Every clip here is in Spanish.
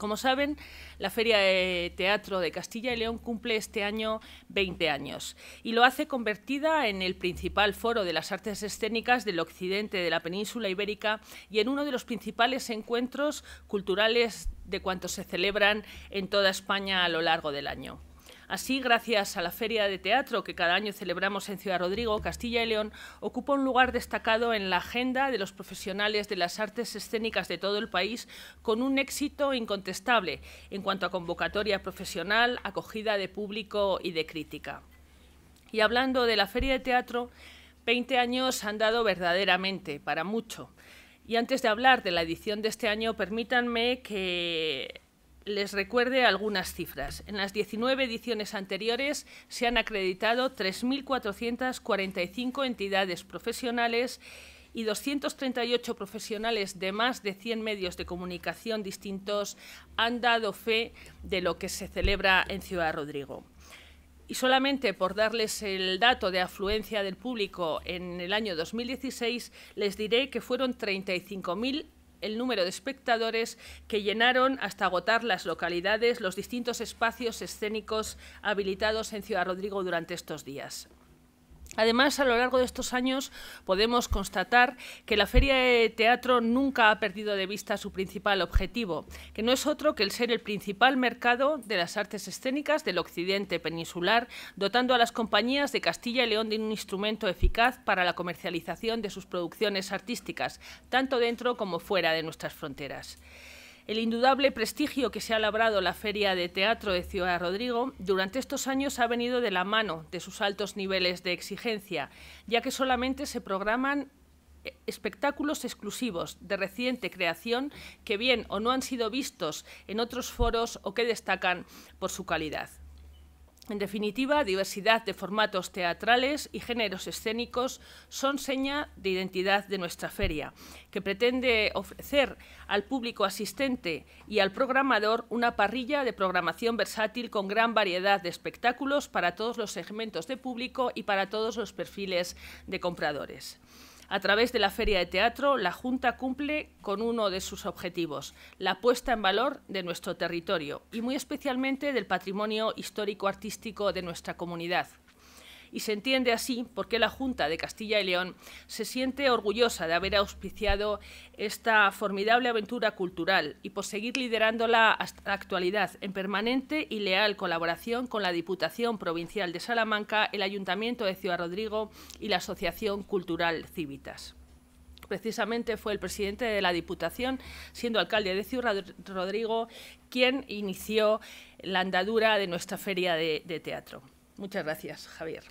Como saben, la Feria de Teatro de Castilla y León cumple este año 20 años y lo hace convertida en el principal foro de las artes escénicas del occidente de la península ibérica y en uno de los principales encuentros culturales de cuantos se celebran en toda España a lo largo del año. Así, gracias a la Feria de Teatro que cada año celebramos en Ciudad Rodrigo, Castilla y León, ocupa un lugar destacado en la agenda de los profesionales de las artes escénicas de todo el país con un éxito incontestable en cuanto a convocatoria profesional, acogida de público y de crítica. Y hablando de la Feria de Teatro, 20 años han dado verdaderamente para mucho. Y antes de hablar de la edición de este año, permítanme que les recuerde algunas cifras. En las 19 ediciones anteriores se han acreditado 3.445 entidades profesionales y 238 profesionales de más de 100 medios de comunicación distintos han dado fe de lo que se celebra en Ciudad Rodrigo. Y solamente por darles el dato de afluencia del público en el año 2016, les diré que fueron 35.000 el número de espectadores que llenaron hasta agotar las localidades, los distintos espacios escénicos habilitados en Ciudad Rodrigo durante estos días. Además, a lo largo de estos años podemos constatar que la Feria de Teatro nunca ha perdido de vista su principal objetivo, que no es otro que el ser el principal mercado de las artes escénicas del occidente peninsular, dotando a las compañías de Castilla y León de un instrumento eficaz para la comercialización de sus producciones artísticas, tanto dentro como fuera de nuestras fronteras. El indudable prestigio que se ha labrado la Feria de Teatro de Ciudad Rodrigo durante estos años ha venido de la mano de sus altos niveles de exigencia, ya que solamente se programan eh, espectáculos exclusivos de reciente creación que bien o no han sido vistos en otros foros o que destacan por su calidad. En definitiva, diversidad de formatos teatrales y géneros escénicos son seña de identidad de nuestra feria, que pretende ofrecer al público asistente y al programador una parrilla de programación versátil con gran variedad de espectáculos para todos los segmentos de público y para todos los perfiles de compradores. A través de la Feria de Teatro, la Junta cumple con uno de sus objetivos, la puesta en valor de nuestro territorio y muy especialmente del patrimonio histórico-artístico de nuestra comunidad y se entiende así porque la Junta de Castilla y León se siente orgullosa de haber auspiciado esta formidable aventura cultural y por seguir liderándola hasta la actualidad en permanente y leal colaboración con la Diputación Provincial de Salamanca, el Ayuntamiento de Ciudad Rodrigo y la Asociación Cultural Cívitas. precisamente fue el presidente de la Diputación, siendo alcalde de Ciudad Rodrigo, quien inició la andadura de nuestra feria de teatro. Muchas gracias, Javier.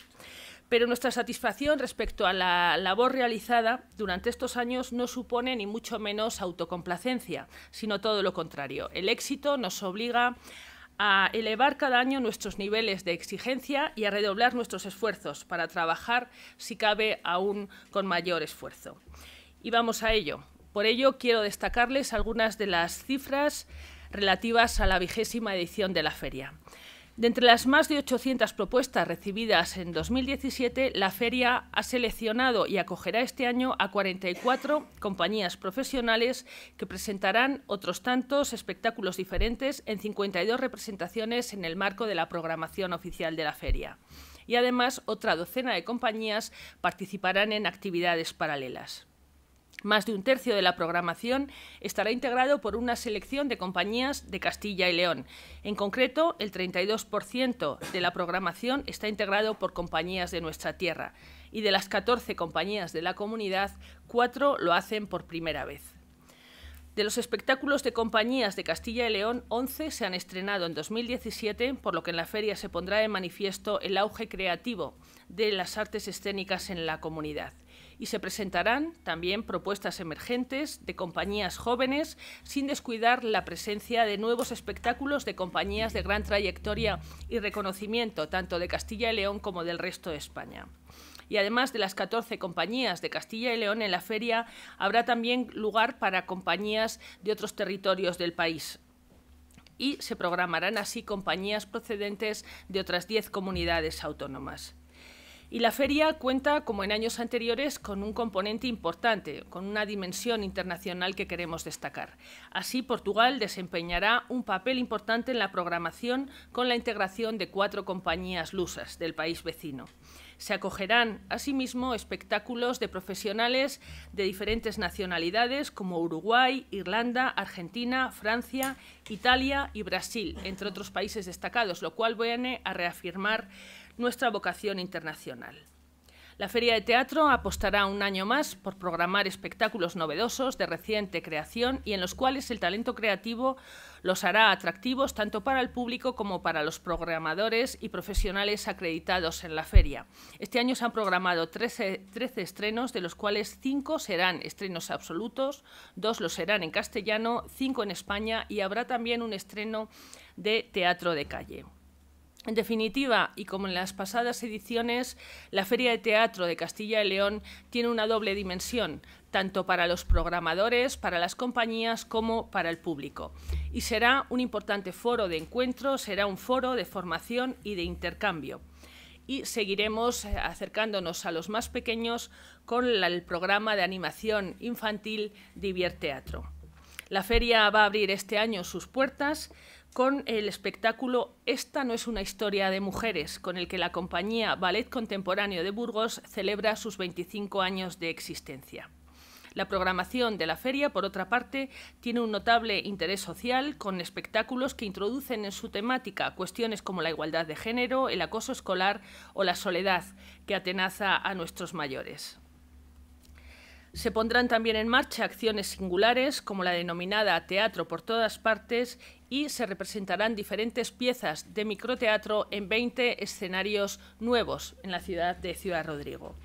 Pero nuestra satisfacción respecto a la labor realizada durante estos años no supone ni mucho menos autocomplacencia, sino todo lo contrario. El éxito nos obliga a elevar cada año nuestros niveles de exigencia y a redoblar nuestros esfuerzos para trabajar, si cabe, aún con mayor esfuerzo. Y vamos a ello. Por ello, quiero destacarles algunas de las cifras relativas a la vigésima edición de la feria. De entre las más de 800 propuestas recibidas en 2017, la feria ha seleccionado y acogerá este año a 44 compañías profesionales que presentarán otros tantos espectáculos diferentes en 52 representaciones en el marco de la programación oficial de la feria. Y además otra docena de compañías participarán en actividades paralelas. Más de un tercio de la programación estará integrado por una selección de compañías de Castilla y León. En concreto, el 32% de la programación está integrado por compañías de nuestra tierra y de las 14 compañías de la comunidad, cuatro lo hacen por primera vez. De los espectáculos de compañías de Castilla y León, 11 se han estrenado en 2017, por lo que en la feria se pondrá de manifiesto el auge creativo de las artes escénicas en la comunidad y se presentarán también propuestas emergentes de compañías jóvenes sin descuidar la presencia de nuevos espectáculos de compañías de gran trayectoria y reconocimiento tanto de Castilla y León como del resto de España y además de las 14 compañías de Castilla y León en la feria, habrá también lugar para compañías de otros territorios del país. Y se programarán así compañías procedentes de otras 10 comunidades autónomas. Y la feria cuenta, como en años anteriores, con un componente importante, con una dimensión internacional que queremos destacar. Así, Portugal desempeñará un papel importante en la programación con la integración de cuatro compañías lusas del país vecino. Se acogerán, asimismo, espectáculos de profesionales de diferentes nacionalidades como Uruguay, Irlanda, Argentina, Francia, Italia y Brasil, entre otros países destacados, lo cual viene a reafirmar nuestra vocación internacional. La Feria de Teatro apostará un año más por programar espectáculos novedosos de reciente creación y en los cuales el talento creativo los hará atractivos tanto para el público como para los programadores y profesionales acreditados en la feria. Este año se han programado 13, estrenos, de los cuales 5 serán estrenos absolutos, 2 lo serán en castellano, 5 en España y habrá también un estreno de teatro de calle. En definitiva, y como en las pasadas ediciones, la Feria de Teatro de Castilla y León tiene una doble dimensión, tanto para los programadores, para las compañías, como para el público. Y será un importante foro de encuentro, será un foro de formación y de intercambio. Y seguiremos eh, acercándonos a los más pequeños con el programa de animación infantil Divier Teatro. La feria va a abrir este año sus puertas con el espectáculo Esta no es una historia de mujeres, con el que la compañía Ballet Contemporáneo de Burgos celebra sus 25 años de existencia. La programación de la feria, por otra parte, tiene un notable interés social con espectáculos que introducen en su temática cuestiones como la igualdad de género, el acoso escolar o la soledad que atenaza a nuestros mayores. Se pondrán también en marcha acciones singulares como la denominada Teatro por todas partes y se representarán diferentes piezas de microteatro en 20 escenarios nuevos en la ciudad de Ciudad Rodrigo.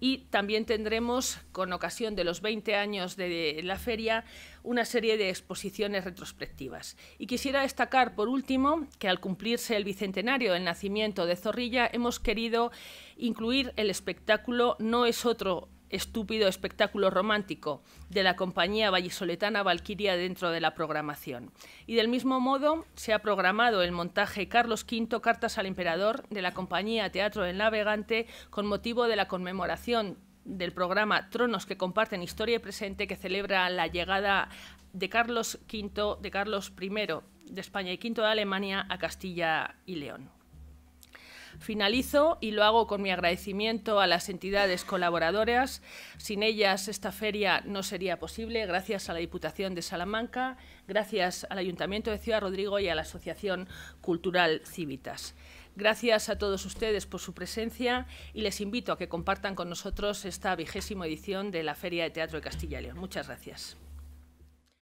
Y también tendremos, con ocasión de los 20 años de la feria, una serie de exposiciones retrospectivas. Y quisiera destacar, por último, que al cumplirse el bicentenario del nacimiento de Zorrilla, hemos querido incluir el espectáculo No es otro estúpido espectáculo romántico de la compañía vallisoletana Valquiria dentro de la programación. Y del mismo modo se ha programado el montaje Carlos V Cartas al Emperador de la compañía Teatro del Navegante con motivo de la conmemoración del programa Tronos que comparten historia y presente que celebra la llegada de Carlos V, de Carlos I de España y V de Alemania a Castilla y León. Finalizo y lo hago con mi agradecimiento a las entidades colaboradoras. Sin ellas esta feria no sería posible. Gracias a la Diputación de Salamanca, gracias al Ayuntamiento de Ciudad Rodrigo y a la Asociación Cultural Civitas. Gracias a todos ustedes por su presencia y les invito a que compartan con nosotros esta vigésima edición de la Feria de Teatro de Castilla y León. Muchas gracias.